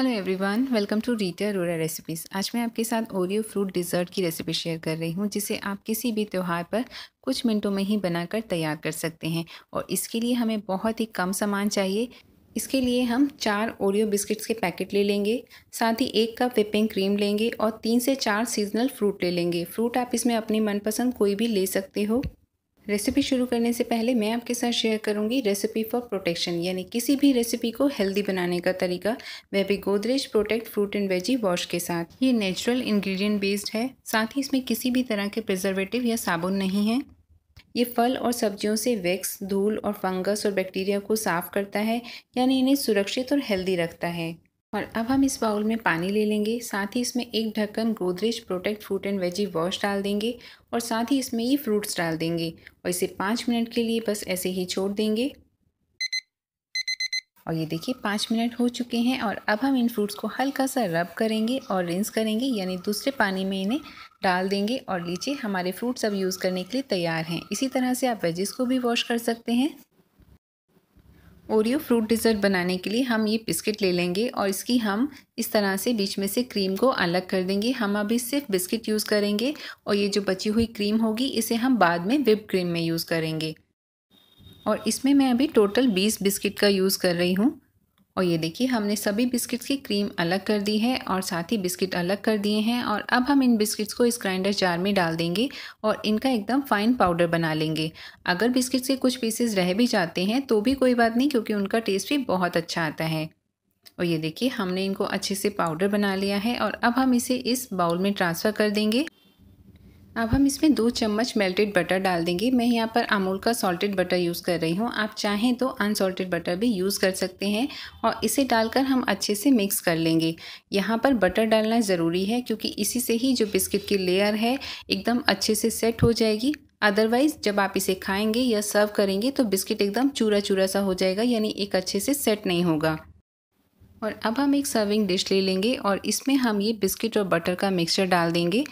hello everyone welcome to Rita Arora recipes आज मैं आपके साथ ओरियो फ्रूट डिज़र्ट की रेसिपी शेयर कर रही हूँ जिसे आप किसी भी त्यौहार पर कुछ मिनटों में ही बनाकर तैयार कर सकते हैं और इसके लिए हमें बहुत ही कम सामान चाहिए इसके लिए हम चार ओरियो बिस्किट्स के पैकेट ले लेंगे साथ ही एक कप विपिंग क्रीम लेंगे और तीन से चार सीजनल फ्रूट ले लेंगे फ्रूट आप इसमें अपनी मनपसंद कोई भी ले सकते हो रेसिपी शुरू करने से पहले मैं आपके साथ शेयर करूंगी रेसिपी फॉर प्रोटेक्शन यानी किसी भी रेसिपी को हेल्दी बनाने का तरीका वह भी Godrej protect fruit and veggie wash के साथ ये नेचुरल इंग्रेडिएंट बेस्ड है साथ ही इसमें किसी भी तरह के प्रिजर्वेटिव या साबुन नहीं है ये फल और सब्जियों से वैक्स धूल और फंगस और बैक्टीरिया को साफ करता है यानी इन्हें सुरक्षित और हेल्दी रखता है और अब हम इस बाउल में पानी ले लेंगे साथ ही इसमें एक ढक्कन Godrej protect fruit and veggie wash डाल देंगे और साथ ही इसमें ये फ्रूट्स डाल देंगे और इसे पाँच मिनट के लिए बस ऐसे ही छोड़ देंगे और ये देखिए पाँच मिनट हो चुके हैं और अब हम इन फ्रूट्स को हल्का सा रब करेंगे और रिंस करेंगे यानी दूसरे पानी में इन्हें डाल देंगे और लीजिए हमारे फ्रूट्स अब यूज़ करने के लिए तैयार हैं इसी तरह से आप वेजेस को भी वॉश कर सकते हैं ओरियो फ्रूट डिज़र्ट बनाने के लिए हम ये बिस्किट ले लेंगे और इसकी हम इस तरह से बीच में से क्रीम को अलग कर देंगे हम अभी सिर्फ बिस्किट यूज़ करेंगे और ये जो बची हुई क्रीम होगी इसे हम बाद में विप क्रीम में यूज़ करेंगे और इसमें मैं अभी टोटल बीस बिस्किट का यूज़ कर रही हूँ और ये देखिए हमने सभी बिस्किट्स की क्रीम अलग कर दी है और साथ ही बिस्किट अलग कर दिए हैं और अब हम इन बिस्किट्स को इस ग्राइंडर जार में डाल देंगे और इनका एकदम फाइन पाउडर बना लेंगे अगर बिस्किट्स के कुछ पीसेस रह भी जाते हैं तो भी कोई बात नहीं क्योंकि उनका टेस्ट भी बहुत अच्छा आता है और ये देखिए हमने इनको अच्छे से पाउडर बना लिया है और अब हम इसे इस बाउल में ट्रांसफ़र कर देंगे अब हम इसमें दो चम्मच मेल्टेड बटर डाल देंगे मैं यहाँ पर अमूल का सॉल्टेड बटर यूज़ कर रही हूँ आप चाहें तो अनसॉल्टेड बटर भी यूज़ कर सकते हैं और इसे डालकर हम अच्छे से मिक्स कर लेंगे यहाँ पर बटर डालना ज़रूरी है क्योंकि इसी से ही जो बिस्किट की लेयर है एकदम अच्छे से सेट हो जाएगी अदरवाइज़ जब आप इसे खाएंगे या सर्व करेंगे तो बिस्किट एकदम चूरा चूरा सा हो जाएगा यानी एक अच्छे से सेट नहीं होगा और अब हम एक सर्विंग डिश ले लेंगे और इसमें हम ये बिस्किट और बटर का मिक्सचर डाल देंगे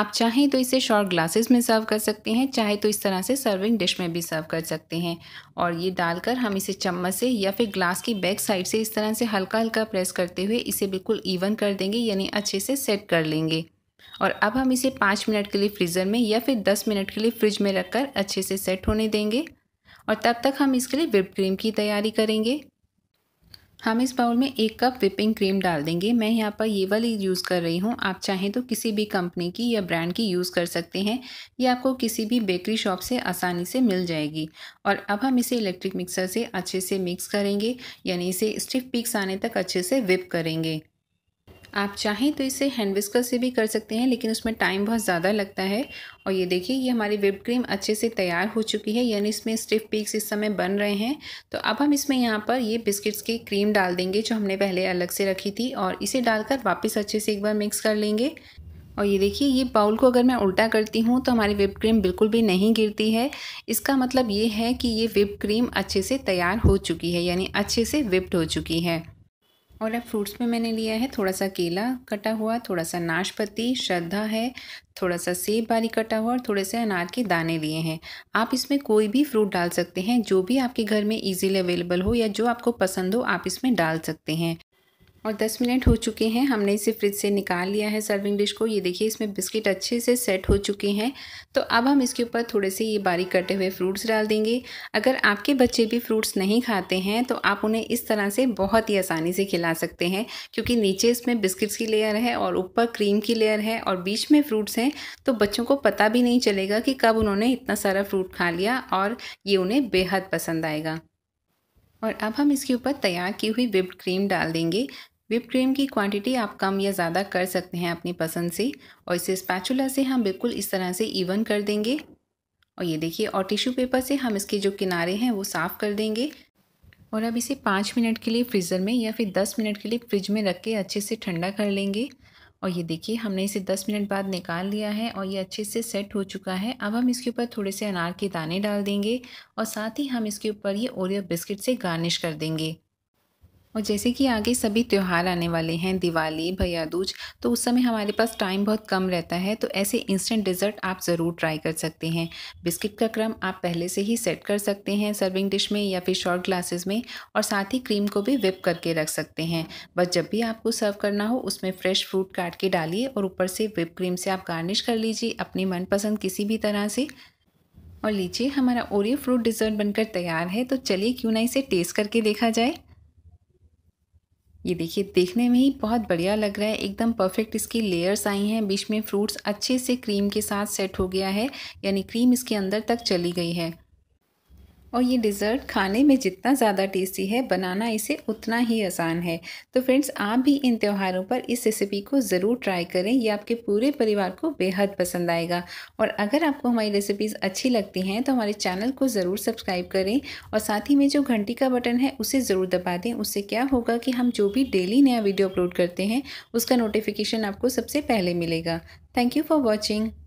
आप चाहें तो इसे शॉर्ट ग्लासेस में सर्व कर सकते हैं चाहे तो इस तरह से सर्विंग डिश में भी सर्व कर सकते हैं और ये डालकर हम इसे चम्मच से या फिर ग्लास की बैक साइड से इस तरह से हल्का हल्का प्रेस करते हुए इसे बिल्कुल ईवन कर देंगे यानी अच्छे से सेट कर लेंगे और अब हम इसे पाँच मिनट के लिए फ्रीज़र में या फिर दस मिनट के लिए फ्रिज में रखकर अच्छे से सेट होने देंगे और तब तक हम इसके लिए विप क्रीम की तैयारी करेंगे हम इस बाउल में एक कप विपिंग क्रीम डाल देंगे मैं यहाँ पर ये वाली यूज़ कर रही हूँ आप चाहें तो किसी भी कंपनी की या ब्रांड की यूज़ कर सकते हैं ये आपको किसी भी बेकरी शॉप से आसानी से मिल जाएगी और अब हम इसे इलेक्ट्रिक मिक्सर से अच्छे से मिक्स करेंगे यानी इसे स्टिफ पिक्स आने तक अच्छे से विप करेंगे आप चाहें तो इसे हैंड विस्कर से भी कर सकते हैं लेकिन उसमें टाइम बहुत ज़्यादा लगता है और ये देखिए ये हमारी विप क्रीम अच्छे से तैयार हो चुकी है यानी इसमें स्टिफ पीक्स इस समय बन रहे हैं तो अब हम इसमें यहाँ पर ये बिस्किट्स की क्रीम डाल देंगे जो हमने पहले अलग से रखी थी और इसे डालकर वापस अच्छे से एक बार मिक्स कर लेंगे और ये देखिए ये बाउल को अगर मैं उल्टा करती हूँ तो हमारी विप क्रीम बिल्कुल भी नहीं गिरती है इसका मतलब ये है कि ये विप क्रीम अच्छे से तैयार हो चुकी है यानी अच्छे से विप्ड हो चुकी है और अब फ्रूट्स में मैंने लिया है थोड़ा सा केला कटा हुआ थोड़ा सा नाशपति श्रद्धा है थोड़ा सा सेब बारी कटा हुआ और थोड़े से अनार के दाने लिए हैं आप इसमें कोई भी फ्रूट डाल सकते हैं जो भी आपके घर में इजीली अवेलेबल हो या जो आपको पसंद हो आप इसमें डाल सकते हैं और 10 मिनट हो चुके हैं हमने इसे फ्रिज से निकाल लिया है सर्विंग डिश को ये देखिए इसमें बिस्किट अच्छे से सेट हो चुके हैं तो अब हम इसके ऊपर थोड़े से ये बारीक कटे हुए फ्रूट्स डाल देंगे अगर आपके बच्चे भी फ्रूट्स नहीं खाते हैं तो आप उन्हें इस तरह से बहुत ही आसानी से खिला सकते हैं क्योंकि नीचे इसमें बिस्किट्स की लेयर है और ऊपर क्रीम की लेयर है और बीच में फ्रूट्स हैं तो बच्चों को पता भी नहीं चलेगा कि कब उन्होंने इतना सारा फ्रूट खा लिया और ये उन्हें बेहद पसंद आएगा और अब हम इसके ऊपर तैयार की हुई विप्ड क्रीम डाल देंगे विप क्रीम की क्वांटिटी आप कम या ज़्यादा कर सकते हैं अपनी पसंद से और इसे स्पैचुला से हम बिल्कुल इस तरह से इवन कर देंगे और ये देखिए और टिश्यू पेपर से हम इसके जो किनारे हैं वो साफ़ कर देंगे और अब इसे पाँच मिनट के लिए फ्रीज़र में या फिर दस मिनट के लिए फ्रिज में रख के अच्छे से ठंडा कर लेंगे और ये देखिए हमने इसे दस मिनट बाद निकाल लिया है और ये अच्छे से सेट हो चुका है अब हम इसके ऊपर थोड़े से अनार के दाने डाल देंगे और साथ ही हम इसके ऊपर ये ओरियो बिस्किट से गार्निश कर देंगे और जैसे कि आगे सभी त्यौहार आने वाले हैं दिवाली भैया दूज तो उस समय हमारे पास टाइम बहुत कम रहता है तो ऐसे इंस्टेंट डिज़र्ट आप ज़रूर ट्राई कर सकते हैं बिस्किट का क्रम आप पहले से ही सेट कर सकते हैं सर्विंग डिश में या फिर शॉर्ट ग्लासेस में और साथ ही क्रीम को भी विप करके रख सकते हैं बस जब भी आपको सर्व करना हो उसमें फ्रेश फ्रूट काट के डालिए और ऊपर से विप क्रीम से आप गार्निश कर लीजिए अपनी मनपसंद किसी भी तरह से और लीजिए हमारा ओरियो फ्रूट डिज़र्ट बनकर तैयार है तो चलिए क्यों ना इसे टेस्ट करके देखा जाए ये देखिए देखने में ही बहुत बढ़िया लग रहा है एकदम परफेक्ट इसकी लेयर्स आई हैं बीच में फ्रूट्स अच्छे से क्रीम के साथ सेट हो गया है यानी क्रीम इसके अंदर तक चली गई है और ये डिज़र्ट खाने में जितना ज़्यादा टेस्टी है बनाना इसे उतना ही आसान है तो फ्रेंड्स आप भी इन त्योहारों पर इस रेसिपी को ज़रूर ट्राई करें ये आपके पूरे परिवार को बेहद पसंद आएगा और अगर आपको हमारी रेसिपीज़ अच्छी लगती हैं तो हमारे चैनल को ज़रूर सब्सक्राइब करें और साथ ही में जो घंटी का बटन है उसे ज़रूर दबा दें उससे क्या होगा कि हम जो भी डेली नया वीडियो अपलोड करते हैं उसका नोटिफिकेशन आपको सबसे पहले मिलेगा थैंक यू फॉर वॉचिंग